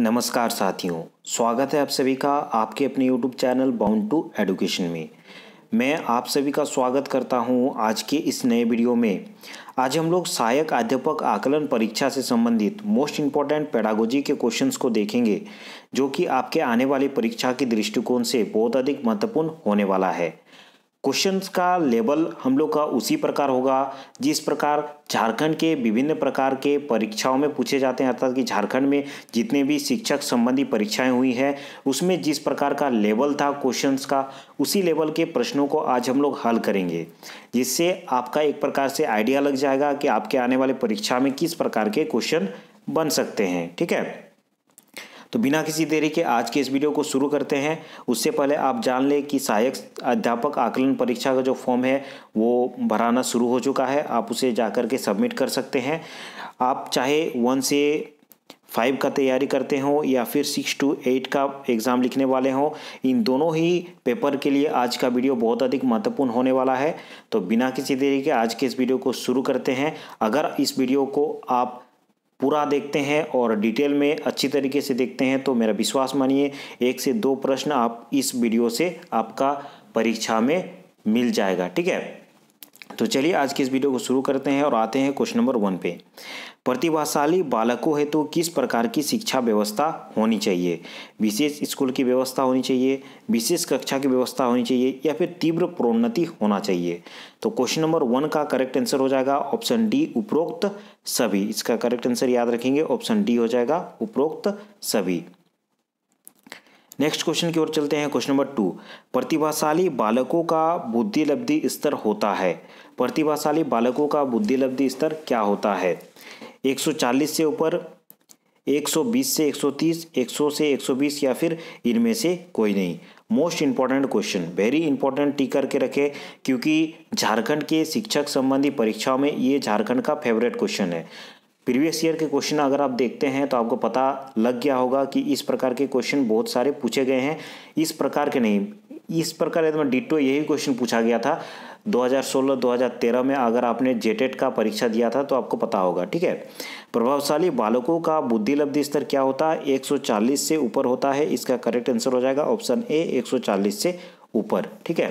नमस्कार साथियों स्वागत है आप सभी का आपके अपने YouTube channel bound to education में मैं आप सभी का स्वागत करता हूं आज के इस नए वीडियो में आज हम लोग सहायक अध्यापक आकलन परीक्षा से संबंधित मोस्ट इम्पॉर्टेंट पैडागोजी के क्वेश्चंस को देखेंगे जो कि आपके आने वाली परीक्षा के दृष्टिकोण से बहुत अधिक महत्वपूर्ण होने वाला है क्वेश्चन का लेवल हम लोग का उसी प्रकार होगा जिस प्रकार झारखंड के विभिन्न प्रकार के परीक्षाओं में पूछे जाते हैं अर्थात कि झारखंड में जितने भी शिक्षक संबंधी परीक्षाएं हुई हैं उसमें जिस प्रकार का लेवल था क्वेश्चंस का उसी लेवल के प्रश्नों को आज हम लोग हल करेंगे जिससे आपका एक प्रकार से आइडिया लग जाएगा कि आपके आने वाले परीक्षा में किस प्रकार के क्वेश्चन बन सकते हैं ठीक है तो बिना किसी देरी के आज के इस वीडियो को शुरू करते हैं उससे पहले आप जान लें कि सहायक अध्यापक आकलन परीक्षा का जो फॉर्म है वो भराना शुरू हो चुका है आप उसे जा कर के सबमिट कर सकते हैं आप चाहे वन से फाइव का तैयारी करते हों या फिर सिक्स टू एट का एग्ज़ाम लिखने वाले हों इन दोनों ही पेपर के लिए आज का वीडियो बहुत अधिक महत्वपूर्ण होने वाला है तो बिना किसी देरी के आज के इस वीडियो को शुरू करते हैं अगर इस वीडियो को आप पूरा देखते हैं और डिटेल में अच्छी तरीके से देखते हैं तो मेरा विश्वास मानिए एक से दो प्रश्न आप इस वीडियो से आपका परीक्षा में मिल जाएगा ठीक है तो चलिए आज के इस वीडियो को शुरू करते हैं और आते हैं क्वेश्चन नंबर वन पे प्रतिभाशाली बालकों हेतु तो किस प्रकार की शिक्षा व्यवस्था होनी चाहिए विशेष स्कूल की व्यवस्था होनी चाहिए विशेष कक्षा की व्यवस्था होनी चाहिए या फिर तीव्र प्रोन्नति होना चाहिए तो क्वेश्चन नंबर वन का करेक्ट आंसर हो जाएगा ऑप्शन डी उपरोक्त सभी इसका करेक्ट आंसर याद रखेंगे ऑप्शन डी हो जाएगा उपरोक्त सभी नेक्स्ट क्वेश्चन की ओर चलते हैं क्वेश्चन नंबर टू प्रतिभाशाली बालकों का बुद्धि लब्धि स्तर होता है प्रतिभाशाली बालकों का लब्धि स्तर क्या होता है 140 से ऊपर 120 से 130, 100 से 120 या फिर इनमें से कोई नहीं most important question very important टी करके रखें क्योंकि झारखंड के शिक्षक संबंधी परीक्षाओं में ये झारखंड का फेवरेट क्वेश्चन है प्रीवियस ईयर के क्वेश्चन अगर आप देखते हैं तो आपको पता लग गया होगा कि इस प्रकार के क्वेश्चन बहुत सारे पूछे गए हैं इस प्रकार के नहीं इस प्रकार यदि मैं डिटो यही क्वेश्चन पूछा गया था 2016-2013 में अगर आपने जेटेट e का परीक्षा दिया था तो आपको पता होगा ठीक है प्रभावशाली बालकों का बुद्धिलब्धि स्तर क्या होता है 140 से ऊपर होता है इसका करेक्ट आंसर हो जाएगा ऑप्शन ए 140 से ऊपर ठीक है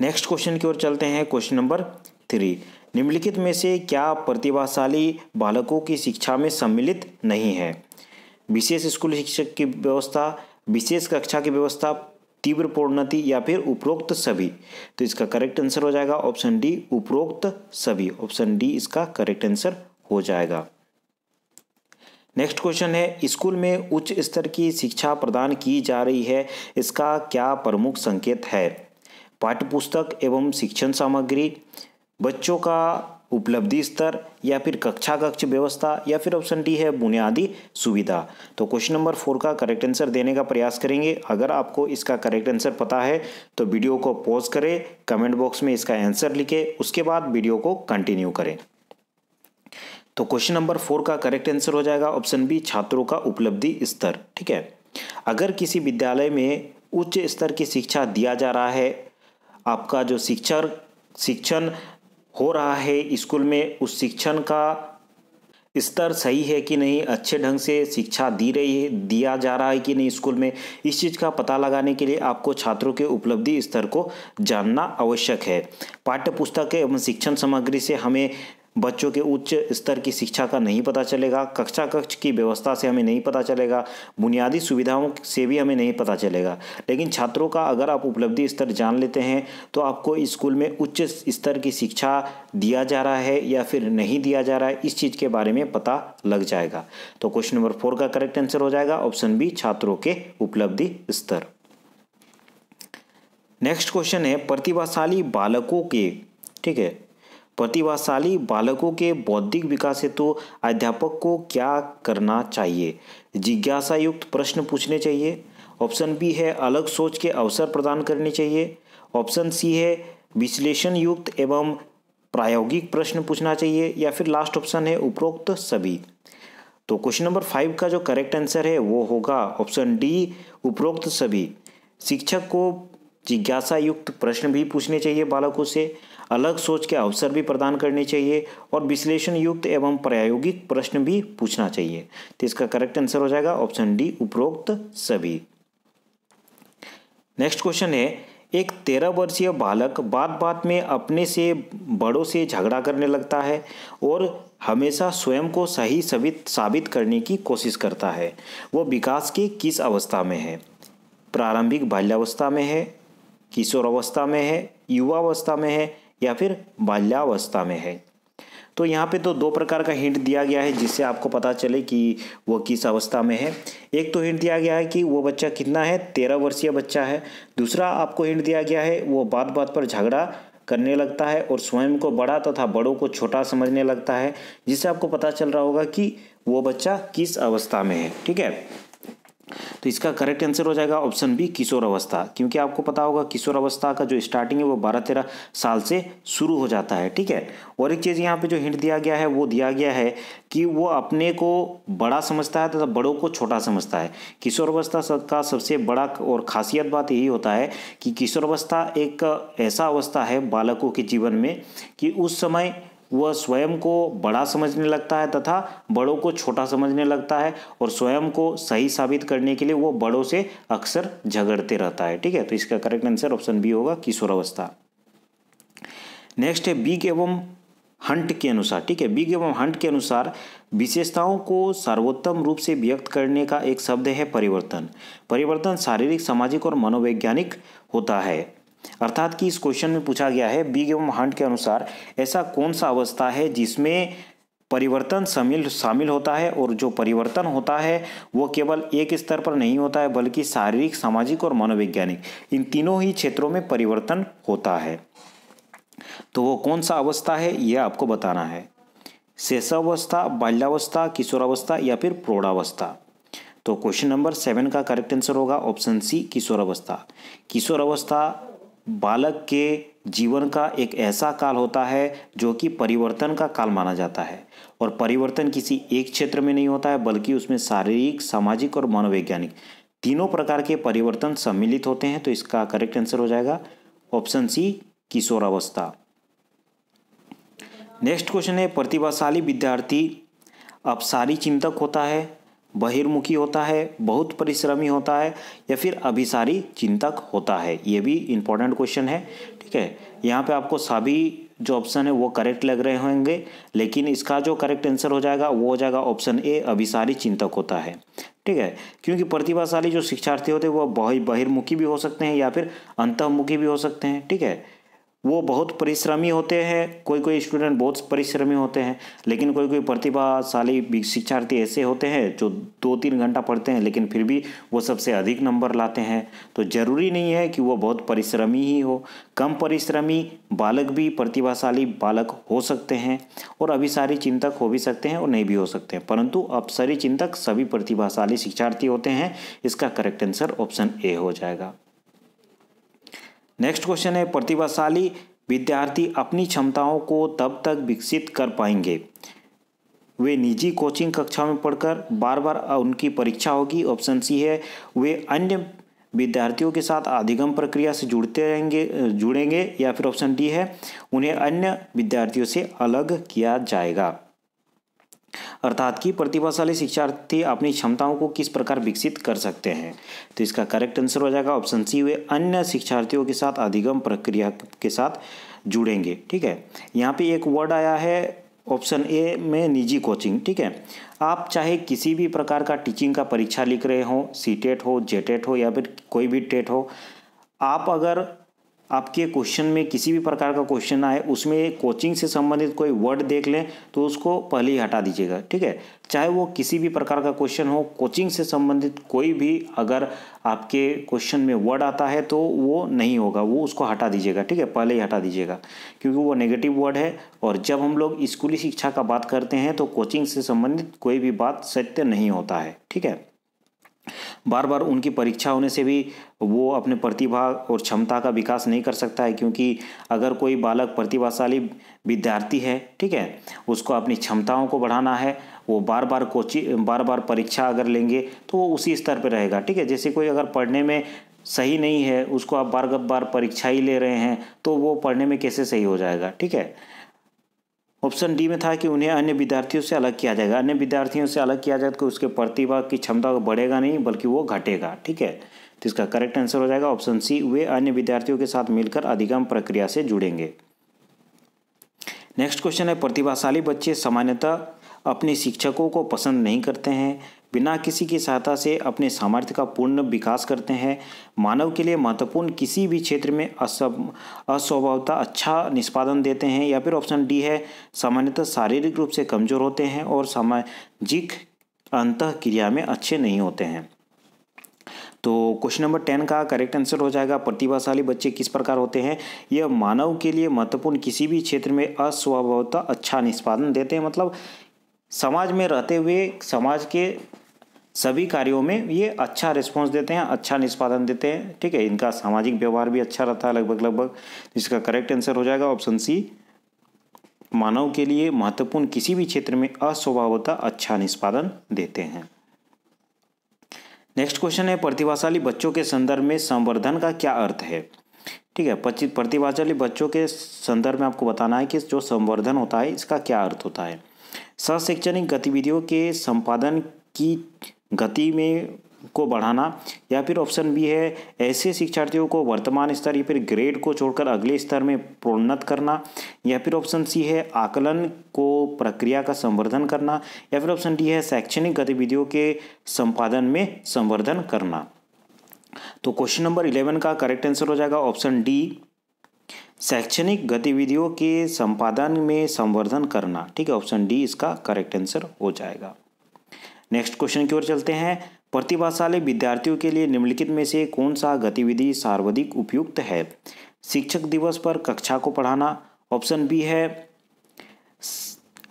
नेक्स्ट क्वेश्चन की ओर चलते हैं क्वेश्चन नंबर थ्री निम्नलिखित में से क्या प्रतिभाशाली बालकों की शिक्षा में सम्मिलित नहीं है विशेष स्कूल शिक्षक की व्यवस्था विशेष कक्षा की व्यवस्था तीव्र पूर्णति या फिर उपरोक्त सभी तो इसका करेक्ट आंसर हो जाएगा ऑप्शन डी उपरोक्त सभी ऑप्शन डी इसका करेक्ट आंसर हो जाएगा नेक्स्ट क्वेश्चन है स्कूल में उच्च स्तर की शिक्षा प्रदान की जा रही है इसका क्या प्रमुख संकेत है पाठ्यपुस्तक एवं शिक्षण सामग्री बच्चों का उपलब्धि स्तर या फिर कक्षा कक्ष व्यवस्था या फिर ऑप्शन डी है बुनियादी सुविधा तो क्वेश्चन नंबर फोर का करेक्ट आंसर देने का प्रयास करेंगे अगर आपको इसका करेक्ट आंसर पता है तो वीडियो को पॉज करें कमेंट बॉक्स में इसका आंसर लिखें उसके बाद वीडियो को कंटिन्यू करें तो क्वेश्चन नंबर फोर का करेक्ट आंसर हो जाएगा ऑप्शन बी छात्रों का उपलब्धि स्तर ठीक है अगर किसी विद्यालय में उच्च स्तर की शिक्षा दिया जा रहा है आपका जो शिक्षक शिक्षण हो रहा है स्कूल में उस शिक्षण का स्तर सही है कि नहीं अच्छे ढंग से शिक्षा दी रही है दिया जा रहा है कि नहीं स्कूल में इस चीज़ का पता लगाने के लिए आपको छात्रों के उपलब्धि स्तर को जानना आवश्यक है पाठ्य पुस्तक एवं शिक्षण सामग्री से हमें बच्चों के उच्च स्तर की शिक्षा का नहीं पता चलेगा कक्षा कक्ष की व्यवस्था से हमें नहीं पता चलेगा बुनियादी सुविधाओं से भी हमें नहीं पता चलेगा लेकिन छात्रों का अगर आप उपलब्धि स्तर जान लेते हैं तो आपको स्कूल में उच्च स्तर की शिक्षा दिया जा रहा है या फिर नहीं दिया जा रहा है इस चीज़ के बारे में पता लग जाएगा तो क्वेश्चन नंबर फोर का करेक्ट आंसर हो जाएगा ऑप्शन बी छात्रों के उपलब्धि स्तर नेक्स्ट क्वेश्चन है प्रतिभाशाली बालकों के ठीक है प्रतिभाशाली बालकों के बौद्धिक विकास हेतु तो अध्यापक को क्या करना चाहिए जिज्ञासा युक्त प्रश्न पूछने चाहिए ऑप्शन बी है अलग सोच के अवसर प्रदान करने चाहिए ऑप्शन सी है विश्लेषण युक्त एवं प्रायोगिक प्रश्न पूछना चाहिए या फिर लास्ट ऑप्शन है उपरोक्त सभी तो क्वेश्चन नंबर फाइव का जो करेक्ट आंसर है वो होगा ऑप्शन डी उपरोक्त सभी शिक्षक को जिज्ञासा युक्त प्रश्न भी पूछने चाहिए बालकों से अलग सोच के अवसर भी प्रदान करने चाहिए और विश्लेषण युक्त एवं प्रायोगिक प्रश्न भी पूछना चाहिए तो इसका करेक्ट आंसर हो जाएगा ऑप्शन डी उपरोक्त सभी नेक्स्ट क्वेश्चन है एक तेरह वर्षीय बालक बात बात में अपने से बड़ों से झगड़ा करने लगता है और हमेशा स्वयं को सही सबित साबित करने की कोशिश करता है वो विकास के किस अवस्था में है प्रारंभिक बाल्यावस्था में है किशोर अवस्था में है युवावस्था में है या फिर बाल्यावस्था में है तो यहाँ पे तो दो प्रकार का हिंट दिया गया है जिससे आपको पता चले कि वो किस अवस्था में है एक तो हिंट दिया गया है कि वो बच्चा कितना है तेरह वर्षीय बच्चा है दूसरा आपको हिंट दिया गया है वो बात बात पर झगड़ा करने लगता है और स्वयं को बड़ा तथा बड़ों को छोटा समझने लगता है जिससे आपको पता चल रहा होगा कि वो बच्चा किस अवस्था में है ठीक है तो इसका करेक्ट आंसर हो जाएगा ऑप्शन बी किशोर अवस्था क्योंकि आपको पता होगा किशोर अवस्था का जो स्टार्टिंग है वो बारह तेरह साल से शुरू हो जाता है ठीक है और एक चीज़ यहाँ पे जो हिंट दिया गया है वो दिया गया है कि वो अपने को बड़ा समझता है तथा तो बड़ों को छोटा समझता है किशोर अवस्था का सबसे बड़ा और खासियत बात यही होता है कि किशोर अवस्था एक ऐसा अवस्था है बालकों के जीवन में कि उस समय वह स्वयं को बड़ा समझने लगता है तथा बड़ों को छोटा समझने लगता है और स्वयं को सही साबित करने के लिए वो बड़ों से अक्सर झगड़ते रहता है ठीक है तो इसका करेक्ट आंसर ऑप्शन बी होगा किशोरावस्था नेक्स्ट है बिग एवं हंट के अनुसार ठीक है बिग एवं हंट के अनुसार विशेषताओं को सर्वोत्तम रूप से व्यक्त करने का एक शब्द है परिवर्तन परिवर्तन शारीरिक सामाजिक और मनोवैज्ञानिक होता है अर्थात कि इस क्वेश्चन में पूछा गया है बिग एवं हंट के अनुसार ऐसा कौन सा अवस्था है जिसमें परिवर्तन शामिल शामिल होता है और जो परिवर्तन होता है वो केवल एक स्तर पर नहीं होता है बल्कि शारीरिक सामाजिक और मनोवैज्ञानिक इन तीनों ही क्षेत्रों में परिवर्तन होता है तो वो कौन सा अवस्था है ये आपको बताना है शेषावस्था बाल्यावस्था किशोरावस्था या फिर प्रौढ़ावस्था तो क्वेश्चन नंबर सेवन का करेक्ट आंसर होगा ऑप्शन सी किशोरावस्था किशोरावस्था बालक के जीवन का एक ऐसा काल होता है जो कि परिवर्तन का काल माना जाता है और परिवर्तन किसी एक क्षेत्र में नहीं होता है बल्कि उसमें शारीरिक सामाजिक और मनोवैज्ञानिक तीनों प्रकार के परिवर्तन सम्मिलित होते हैं तो इसका करेक्ट आंसर हो जाएगा ऑप्शन सी किशोरावस्था नेक्स्ट क्वेश्चन है प्रतिभाशाली विद्यार्थी अपसारी चिंतक होता है बहिर्मुखी होता है बहुत परिश्रमी होता है या फिर अभिसारी चिंतक होता है ये भी इम्पोर्टेंट क्वेश्चन है ठीक है यहाँ पे आपको सभी जो ऑप्शन है वो करेक्ट लग रहे होंगे लेकिन इसका जो करेक्ट आंसर हो जाएगा वो हो जाएगा ऑप्शन ए अभिसारी चिंतक होता है ठीक है क्योंकि प्रतिभाशाली जो शिक्षार्थी होते हैं वो बहिर्मुखी भी हो सकते हैं या फिर अंतमुखी भी हो सकते हैं ठीक है वो बहुत परिश्रमी होते हैं कोई कोई स्टूडेंट बहुत परिश्रमी होते हैं लेकिन कोई कोई प्रतिभाशाली शिक्षार्थी ऐसे होते हैं जो दो तीन घंटा पढ़ते हैं लेकिन फिर भी वो सबसे अधिक नंबर लाते हैं तो ज़रूरी नहीं है कि वो बहुत परिश्रमी ही हो कम परिश्रमी बालक भी प्रतिभाशाली बालक हो सकते हैं और अभिसारी चिंतक हो भी सकते हैं और नहीं भी हो सकते हैं परंतु अपसरी चिंतक सभी प्रतिभाशाली शिक्षार्थी होते हैं इसका करेक्ट आंसर ऑप्शन ए हो जाएगा नेक्स्ट क्वेश्चन है प्रतिभाशाली विद्यार्थी अपनी क्षमताओं को तब तक विकसित कर पाएंगे वे निजी कोचिंग कक्षा में पढ़कर बार बार उनकी परीक्षा होगी ऑप्शन सी है वे अन्य विद्यार्थियों के साथ अधिगम प्रक्रिया से जुड़ते रहेंगे जुड़ेंगे या फिर ऑप्शन डी है उन्हें अन्य विद्यार्थियों से अलग किया जाएगा अर्थात कि प्रतिभाशाली शिक्षार्थी अपनी क्षमताओं को किस प्रकार विकसित कर सकते हैं तो इसका करेक्ट आंसर हो जाएगा ऑप्शन सी वे अन्य शिक्षार्थियों के साथ अधिगम प्रक्रिया के साथ जुड़ेंगे ठीक है यहाँ पे एक वर्ड आया है ऑप्शन ए में निजी कोचिंग ठीक है आप चाहे किसी भी प्रकार का टीचिंग का परीक्षा लिख रहे e हो सी टेट हो जे टेट हो या फिर कोई भी टेट e हो आप अगर आपके क्वेश्चन में किसी भी प्रकार का क्वेश्चन आए उसमें कोचिंग से संबंधित कोई वर्ड देख लें तो उसको पहले ही हटा दीजिएगा ठीक है चाहे वो किसी भी प्रकार का क्वेश्चन हो कोचिंग से संबंधित कोई भी अगर आपके क्वेश्चन में वर्ड आता है तो वो नहीं होगा वो उसको हटा दीजिएगा ठीक है पहले ही हटा दीजिएगा क्योंकि वो नेगेटिव वर्ड है और जब हम लोग स्कूली शिक्षा का बात करते हैं तो कोचिंग से संबंधित कोई भी बात सत्य नहीं होता है ठीक है बार बार उनकी परीक्षा होने से भी वो अपने प्रतिभा और क्षमता का विकास नहीं कर सकता है क्योंकि अगर कोई बालक प्रतिभाशाली विद्यार्थी है ठीक है उसको अपनी क्षमताओं को बढ़ाना है वो बार बार कोचिंग बार बार परीक्षा अगर लेंगे तो वो उसी स्तर पर रहेगा ठीक है जैसे कोई अगर पढ़ने में सही नहीं है उसको आप बार बार परीक्षा ही ले रहे हैं तो वो पढ़ने में कैसे सही हो जाएगा ठीक है ऑप्शन डी में था कि उन्हें अन्य विद्यार्थियों से अलग किया जाएगा अन्य विद्यार्थियों से अलग किया जाएगा तो उसके प्रतिभा की क्षमता बढ़ेगा नहीं बल्कि वो घटेगा ठीक है तो इसका करेक्ट आंसर हो जाएगा ऑप्शन सी वे अन्य विद्यार्थियों के साथ मिलकर अधिगम प्रक्रिया से जुड़ेंगे नेक्स्ट क्वेश्चन है प्रतिभाशाली बच्चे सामान्यतः अपने शिक्षकों को पसंद नहीं करते हैं बिना किसी की सहायता से अपने सामर्थ्य का पूर्ण विकास करते हैं मानव के लिए महत्वपूर्ण किसी भी क्षेत्र में असब अस्वभावता अच्छा निष्पादन देते हैं या फिर ऑप्शन डी है सामान्यतः शारीरिक रूप से कमज़ोर होते हैं और सामाजिक अंत क्रिया में अच्छे नहीं होते हैं तो क्वेश्चन नंबर टेन का करेक्ट आंसर हो जाएगा प्रतिभाशाली बच्चे किस प्रकार होते हैं यह मानव के लिए महत्वपूर्ण किसी भी क्षेत्र में अस्वभावता अच्छा निष्पादन देते हैं मतलब समाज में रहते हुए समाज के सभी कार्यों में ये अच्छा रिस्पॉन्स देते हैं अच्छा निष्पादन देते हैं ठीक है इनका सामाजिक व्यवहार भी अच्छा रहता है लगभग लगभग इसका करेक्ट आंसर हो जाएगा ऑप्शन सी मानव के लिए महत्वपूर्ण किसी भी क्षेत्र में अस्वभावता अच्छा निष्पादन देते हैं नेक्स्ट क्वेश्चन है प्रतिभाशाली बच्चों के संदर्भ में संवर्धन का क्या अर्थ है ठीक है पच्चीस प्रतिभाशाली बच्चों के संदर्भ में आपको बताना है कि जो संवर्धन होता है इसका क्या अर्थ होता है सशैक्षणिक गतिविधियों के संपादन की गति में को बढ़ाना या फिर ऑप्शन बी है ऐसे शिक्षार्थियों को वर्तमान स्तर या फिर ग्रेड को छोड़कर अगले स्तर में प्रोन्नत करना या फिर ऑप्शन सी है आकलन को प्रक्रिया का संवर्धन करना या फिर ऑप्शन डी है शैक्षणिक गतिविधियों के संपादन में संवर्धन करना तो क्वेश्चन नंबर इलेवन का करेक्ट आंसर हो जाएगा ऑप्शन डी शैक्षणिक गतिविधियों के संपादन में संवर्धन करना ठीक है ऑप्शन डी इसका करेक्ट आंसर हो जाएगा नेक्स्ट क्वेश्चन की ओर चलते हैं प्रतिभाशाली विद्यार्थियों के लिए निम्नलिखित में से कौन सा गतिविधि सर्वाधिक उपयुक्त है शिक्षक दिवस पर कक्षा को पढ़ाना ऑप्शन बी है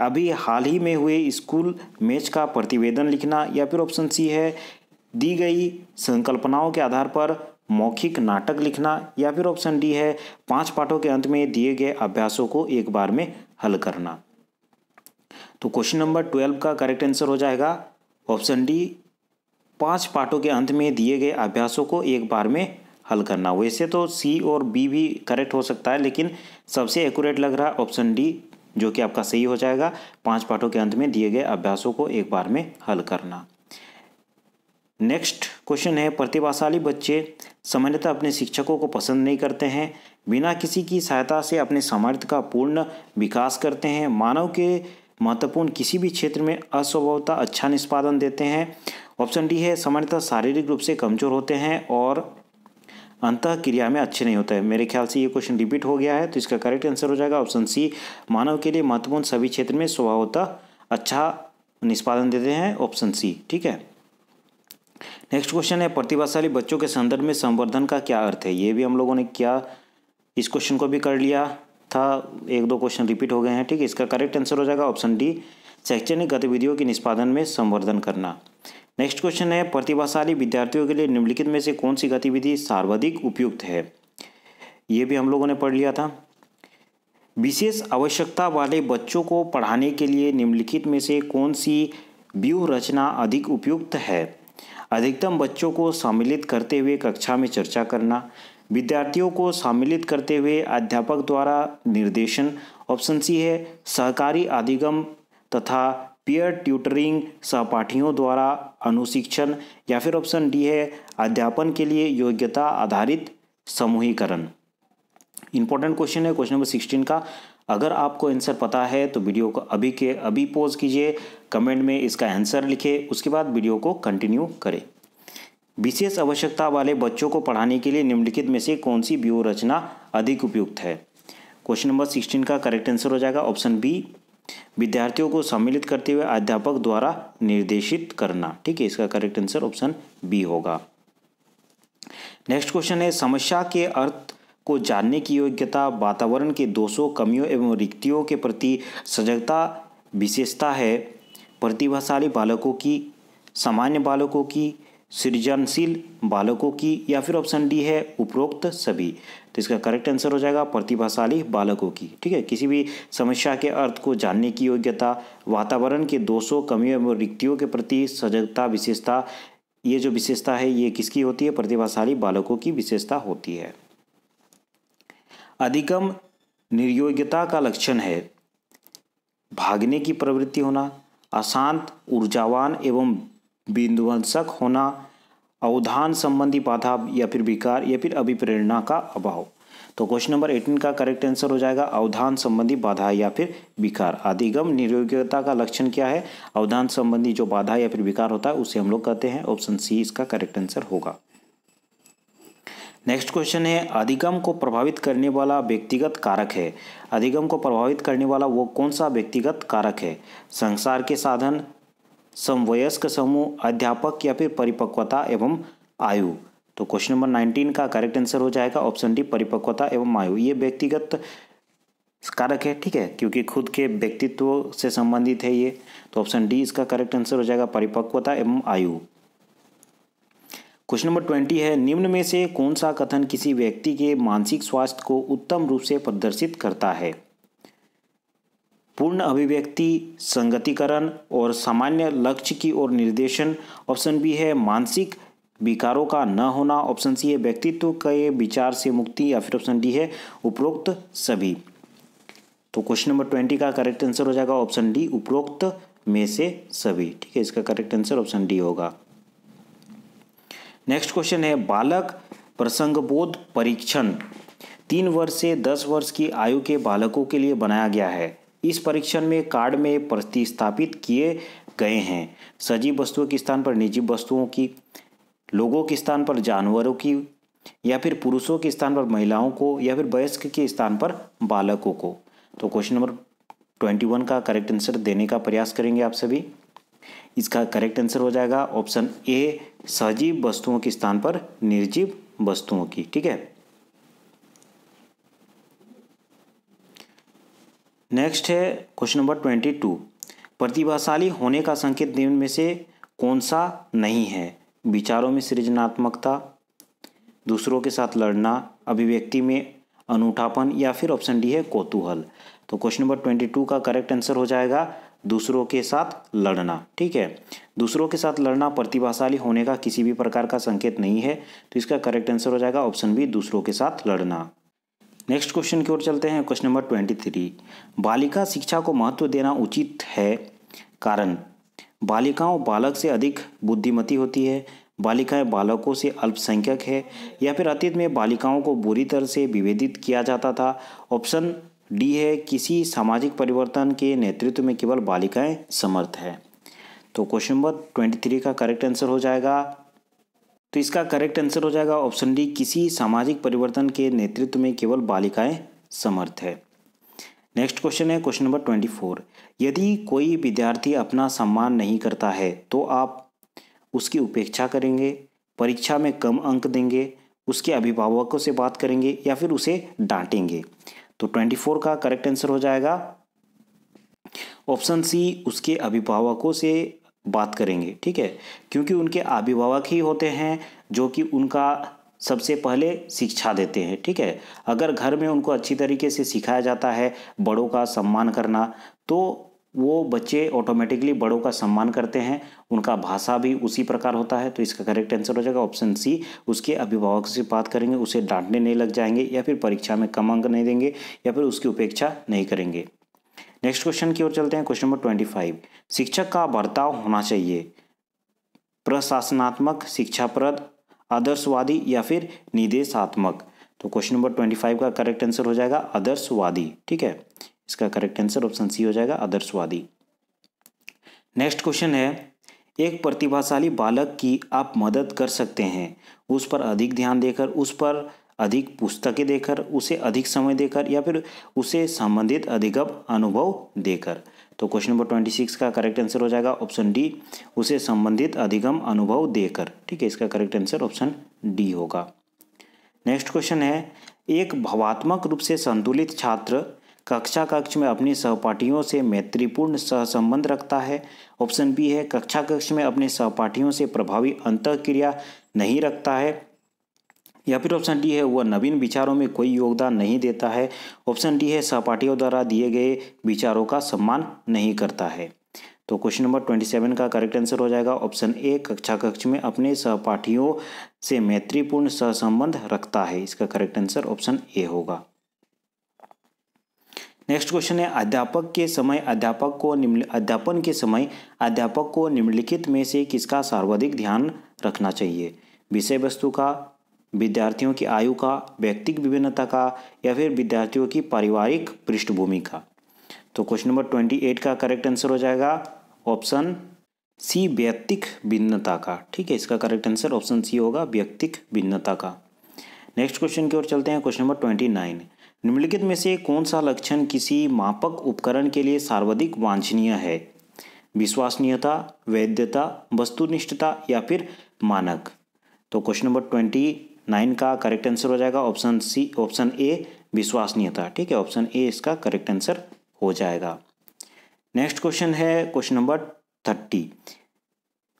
अभी हाल ही में हुए स्कूल मैच का प्रतिवेदन लिखना या फिर ऑप्शन सी है दी गई संकल्पनाओं के आधार पर मौखिक नाटक लिखना या फिर ऑप्शन डी है पांच पाठों के अंत में दिए गए अभ्यासों को एक बार में हल करना तो क्वेश्चन नंबर ट्वेल्व का करेक्ट आंसर हो जाएगा ऑप्शन डी पांच पाठों के अंत में दिए गए अभ्यासों को एक बार में हल करना वैसे तो सी और बी भी करेक्ट हो सकता है लेकिन सबसे एक्यूरेट लग रहा है ऑप्शन डी जो कि आपका सही हो जाएगा पांच पाठों के अंत में दिए गए अभ्यासों को एक बार में हल करना नेक्स्ट क्वेश्चन है प्रतिभाशाली बच्चे सामान्यतः अपने शिक्षकों को पसंद नहीं करते हैं बिना किसी की सहायता से अपने सामर्थ्य का पूर्ण विकास करते हैं मानव के महत्वपूर्ण किसी भी क्षेत्र में अस्वभावता अच्छा निष्पादन देते हैं ऑप्शन डी है सामान्यतः शारीरिक रूप से कमजोर होते हैं और अंत क्रिया में अच्छे नहीं होते हैं मेरे ख्याल से ये क्वेश्चन रिपीट हो गया है तो इसका करेक्ट आंसर हो जाएगा ऑप्शन सी मानव के लिए महत्वपूर्ण सभी क्षेत्र में स्वभावता अच्छा निष्पादन देते हैं ऑप्शन सी ठीक है नेक्स्ट क्वेश्चन है प्रतिभाशाली बच्चों के संदर्भ में संवर्धन का क्या अर्थ है ये भी हम लोगों ने क्या इस क्वेश्चन को भी कर लिया था एक दो क्वेश्चन रिपीट हो गए हैं ठीक है इसका करेक्ट आंसर हो जाएगा ऑप्शन डी शैक्षणिक गतिविधियों के निष्पादन में संवर्धन करना नेक्स्ट क्वेश्चन है प्रतिभाशाली विद्यार्थियों के लिए निम्नलिखित में से कौन सी गतिविधि सर्वाधिक उपयुक्त है ये भी हम लोगों ने पढ़ लिया था विशेष आवश्यकता वाले बच्चों को पढ़ाने के लिए निम्नलिखित में से कौन सी व्यूह रचना अधिक उपयुक्त है अधिकतम बच्चों को सम्मिलित करते हुए कक्षा में चर्चा करना विद्यार्थियों को सम्मिलित करते हुए अध्यापक द्वारा निर्देशन ऑप्शन सी है सहकारी अधिगम तथा पीयर ट्यूटरिंग सहपाठियों द्वारा अनुशिक्षण या फिर ऑप्शन डी है अध्यापन के लिए योग्यता आधारित समूहीकरण इंपॉर्टेंट क्वेश्चन है क्वेश्चन नंबर सिक्सटीन का अगर आपको आंसर पता है तो वीडियो को अभी के अभी पोज कीजिए कमेंट में इसका आंसर लिखे उसके बाद वीडियो को कंटिन्यू करें विशेष आवश्यकता वाले बच्चों को पढ़ाने के लिए निम्नलिखित में से कौन सी व्यूह रचना अधिक उपयुक्त है क्वेश्चन नंबर सिक्सटीन का करेक्ट आंसर हो जाएगा ऑप्शन बी विद्यार्थियों को सम्मिलित करते हुए अध्यापक द्वारा निर्देशित करना ठीक है इसका करेक्ट आंसर ऑप्शन बी होगा नेक्स्ट क्वेश्चन है समस्या के अर्थ को जानने की योग्यता वातावरण के दोषों कमियों एवं रिक्तियों के प्रति सजगता विशेषता है प्रतिभाशाली बालकों की सामान्य बालकों की सृजनशील बालकों की या फिर ऑप्शन डी है उपरोक्त सभी तो इसका करेक्ट आंसर हो जाएगा प्रतिभाशाली बालकों की ठीक है किसी भी समस्या के अर्थ को जानने की योग्यता वातावरण के दोषों कमियों एवं रिक्तियों के प्रति सजगता विशेषता ये जो विशेषता है ये किसकी होती है प्रतिभाशाली बालकों की विशेषता होती है अधिकम निर्योग्यता का लक्षण है भागने की प्रवृत्ति होना अशांत ऊर्जावान एवं विध्वंसक होना अवधान संबंधी बाधा या फिर विकार या फिर अभिप्रेरणा का अभाव तो क्वेश्चन नंबर एटीन का करेक्ट आंसर हो जाएगा अवधान संबंधी बाधा या फिर विकार अधिगम निरोग्यता का लक्षण क्या है अवधान संबंधी जो बाधा या फिर विकार होता है उसे हम लोग कहते हैं ऑप्शन सी इसका करेक्ट आंसर होगा नेक्स्ट क्वेश्चन है अधिगम को प्रभावित करने वाला व्यक्तिगत कारक है अधिगम को प्रभावित करने वाला वो कौन सा व्यक्तिगत कारक है संसार के साधन समवयस्क समूह अध्यापक या फिर परिपक्वता एवं आयु तो क्वेश्चन नंबर नाइनटीन का करेक्ट आंसर हो जाएगा ऑप्शन डी परिपक्वता एवं आयु ये व्यक्तिगत कारक है ठीक है क्योंकि खुद के व्यक्तित्व से संबंधित है ये तो ऑप्शन डी इसका करेक्ट आंसर हो जाएगा परिपक्वता एवं आयु क्वेश्चन नंबर ट्वेंटी है निम्न में से कौन सा कथन किसी व्यक्ति के मानसिक स्वास्थ्य को उत्तम रूप से प्रदर्शित करता है पूर्ण अभिव्यक्ति संगतिकरण और सामान्य लक्ष्य की ओर निर्देशन ऑप्शन बी है मानसिक विकारों का न होना ऑप्शन सी है व्यक्तित्व के विचार से मुक्ति या फिर ऑप्शन डी है उपरोक्त सभी तो क्वेश्चन नंबर ट्वेंटी का करेक्ट आंसर हो जाएगा ऑप्शन डी उपरोक्त में से सभी ठीक है इसका करेक्ट आंसर ऑप्शन डी होगा नेक्स्ट क्वेश्चन है बालक प्रसंगबोध परीक्षण तीन वर्ष से दस वर्ष की आयु के बालकों के लिए बनाया गया है इस परीक्षण में कार्ड में प्रतिस्थापित किए गए हैं सजीव वस्तुओं के स्थान पर निजी वस्तुओं की लोगों के स्थान पर जानवरों की या फिर पुरुषों के स्थान पर महिलाओं को या फिर वयस्क के स्थान पर बालकों को तो क्वेश्चन नंबर ट्वेंटी वन का करेक्ट आंसर देने का प्रयास करेंगे आप सभी इसका करेक्ट आंसर हो जाएगा ऑप्शन ए सजीव वस्तुओं के स्थान पर निर्जीव वस्तुओं की ठीक है नेक्स्ट है क्वेश्चन नंबर ट्वेंटी टू प्रतिभाशाली होने का संकेत निम्न में से कौन सा नहीं है विचारों में सृजनात्मकता दूसरों के साथ लड़ना अभिव्यक्ति में अनूठापन या फिर ऑप्शन डी है कौतूहल तो क्वेश्चन नंबर ट्वेंटी टू का करेक्ट आंसर हो जाएगा दूसरों के साथ लड़ना ठीक है दूसरों के साथ लड़ना प्रतिभाशाली होने का किसी भी प्रकार का संकेत नहीं है तो इसका करेक्ट आंसर हो जाएगा ऑप्शन बी दूसरों के साथ लड़ना नेक्स्ट क्वेश्चन की ओर चलते हैं क्वेश्चन नंबर ट्वेंटी थ्री बालिका शिक्षा को महत्व देना उचित है कारण बालिकाओं बालक से अधिक बुद्धिमती होती है बालिकाएं बालकों से अल्पसंख्यक है या फिर अतीत में बालिकाओं को बुरी तरह से विभेदित किया जाता था ऑप्शन डी है किसी सामाजिक परिवर्तन के नेतृत्व में केवल बालिकाएं समर्थ है तो क्वेश्चन नंबर ट्वेंटी थ्री का करेक्ट आंसर हो जाएगा तो इसका करेक्ट आंसर हो जाएगा ऑप्शन डी किसी सामाजिक परिवर्तन के नेतृत्व में केवल बालिकाएं समर्थ है नेक्स्ट क्वेश्चन है क्वेश्चन नंबर ट्वेंटी फोर यदि कोई विद्यार्थी अपना सम्मान नहीं करता है तो आप उसकी उपेक्षा करेंगे परीक्षा में कम अंक देंगे उसके अभिभावकों से बात करेंगे या फिर उसे डांटेंगे तो ट्वेंटी फोर का करेक्ट आंसर हो जाएगा ऑप्शन सी उसके अभिभावकों से बात करेंगे ठीक है क्योंकि उनके अभिभावक ही होते हैं जो कि उनका सबसे पहले शिक्षा देते हैं ठीक है अगर घर में उनको अच्छी तरीके से सिखाया जाता है बड़ों का सम्मान करना तो वो बच्चे ऑटोमेटिकली बड़ों का सम्मान करते हैं उनका भाषा भी उसी प्रकार होता है तो इसका करेक्ट आंसर हो जाएगा ऑप्शन सी उसके अभिभावक से बात करेंगे उसे डांटने नहीं लग जाएंगे या फिर परीक्षा में कम अंक नहीं देंगे या फिर उसकी उपेक्षा नहीं करेंगे नेक्स्ट क्वेश्चन की ओर चलते हैं क्वेश्चन नंबर ट्वेंटी फाइव शिक्षक का बर्ताव होना चाहिए प्रशासनात्मक शिक्षाप्रद आदर्शवादी या फिर निदेशात्मक तो क्वेश्चन नंबर ट्वेंटी फाइव का करेक्ट आंसर हो जाएगा आदर्शवादी ठीक है इसका करेक्ट आंसर ऑप्शन सी हो जाएगा आदर्शवादी नेक्स्ट क्वेश्चन है एक प्रतिभाशाली बालक की आप मदद कर सकते हैं उस पर अधिक ध्यान देकर उस पर अधिक पुस्तकें देकर उसे अधिक समय देकर या फिर उसे संबंधित अधिगम अनुभव देकर तो क्वेश्चन नंबर ट्वेंटी सिक्स का करेक्ट आंसर हो जाएगा ऑप्शन डी उसे संबंधित अधिगम अनुभव देकर ठीक है इसका करेक्ट आंसर ऑप्शन डी होगा नेक्स्ट क्वेश्चन है एक भावात्मक रूप से संतुलित छात्र कक्षा कक्ष में अपने सहपाठियों से मैत्रीपूर्ण सहसंबंध रखता है ऑप्शन बी है कक्षा कक्ष में अपने सहपाठियों से प्रभावी क्रिया नहीं रखता है या फिर ऑप्शन डी है वह नवीन विचारों में कोई योगदान नहीं देता है ऑप्शन डी है सहपाठियों द्वारा दिए गए विचारों का सम्मान नहीं करता है तो क्वेश्चन नंबर ट्वेंटी सेवन का करेक्ट आंसर हो जाएगा ऑप्शन ए कक्षा कक्ष में अपने सहपाठियों से मैत्रीपूर्ण सहसंबंध रखता है इसका करेक्ट आंसर ऑप्शन ए होगा नेक्स्ट क्वेश्चन है अध्यापक के समय अध्यापक को निम्न अध्यापन के समय अध्यापक को निम्नलिखित में से किसका सर्वाधिक ध्यान रखना चाहिए विषय वस्तु का विद्यार्थियों की आयु का व्यक्तिक विभिन्नता का या फिर विद्यार्थियों की पारिवारिक पृष्ठभूमि का तो क्वेश्चन नंबर ट्वेंटी एट का करेक्ट आंसर हो जाएगा ऑप्शन सी व्यक्तिक भिन्नता का ठीक है इसका करेक्ट आंसर ऑप्शन सी होगा व्यक्तिक भिन्नता का नेक्स्ट क्वेश्चन की ओर चलते हैं क्वेश्चन नंबर ट्वेंटी नाइन निम्नलिखित में से कौन सा लक्षण किसी मापक उपकरण के लिए सर्वाधिक वांछनीय है विश्वसनीयता वैधता वस्तुनिष्ठता या फिर मानक तो क्वेश्चन नंबर ट्वेंटी नाइन का करेक्ट आंसर हो जाएगा ऑप्शन सी ऑप्शन ए विश्वसनीयता ठीक है ऑप्शन ए इसका करेक्ट आंसर हो जाएगा नेक्स्ट क्वेश्चन है क्वेश्चन नंबर थर्टी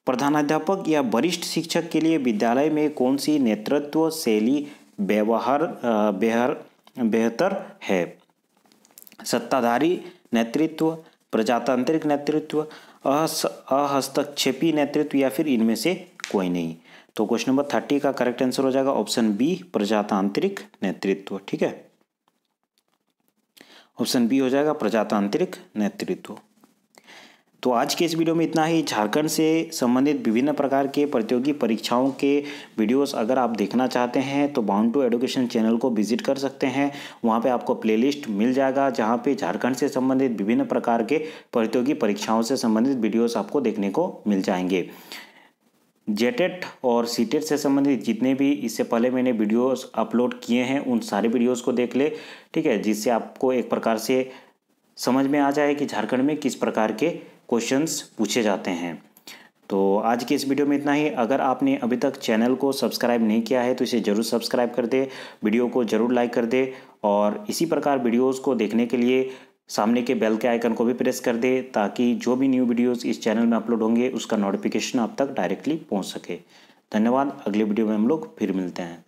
प्रधानाध्यापक या वरिष्ठ शिक्षक के लिए विद्यालय में कौन सी नेतृत्व शैली व्यवहार बेहर बेहतर है सत्ताधारी नेतृत्व प्रजातांत्रिक नेतृत्व अहस अहस्तक्षेपी नेतृत्व या फिर इनमें से कोई नहीं तो क्वेश्चन नंबर थर्टी का करेक्ट आंसर हो जाएगा ऑप्शन बी प्रजातांत्रिक नेतृत्व ठीक है ऑप्शन बी हो जाएगा प्रजातांत्रिक नेतृत्व तो आज के इस वीडियो में इतना ही झारखंड से संबंधित विभिन्न प्रकार के प्रतियोगी परीक्षाओं के वीडियोस अगर आप देखना चाहते हैं तो बाउंड टू एडुकेशन चैनल को विजिट कर सकते हैं वहां पे आपको प्लेलिस्ट मिल जाएगा जहां पे झारखंड से संबंधित विभिन्न प्रकार के प्रतियोगी परीक्षाओं से संबंधित वीडियोज आपको देखने को मिल जाएंगे जेटेट और सीटेट से संबंधित जितने भी इससे पहले मैंने वीडियोस अपलोड किए हैं उन सारे वीडियोस को देख ले ठीक है जिससे आपको एक प्रकार से समझ में आ जाए कि झारखंड में किस प्रकार के क्वेश्चंस पूछे जाते हैं तो आज के इस वीडियो में इतना ही अगर आपने अभी तक चैनल को सब्सक्राइब नहीं किया है तो इसे ज़रूर सब्सक्राइब कर दे वीडियो को ज़रूर लाइक कर दे और इसी प्रकार वीडियोज़ को देखने के लिए सामने के बेल के आइकन को भी प्रेस कर दे ताकि जो भी न्यू वीडियोस इस चैनल में अपलोड होंगे उसका नोटिफिकेशन आप तक डायरेक्टली पहुंच सके धन्यवाद अगले वीडियो में हम लोग फिर मिलते हैं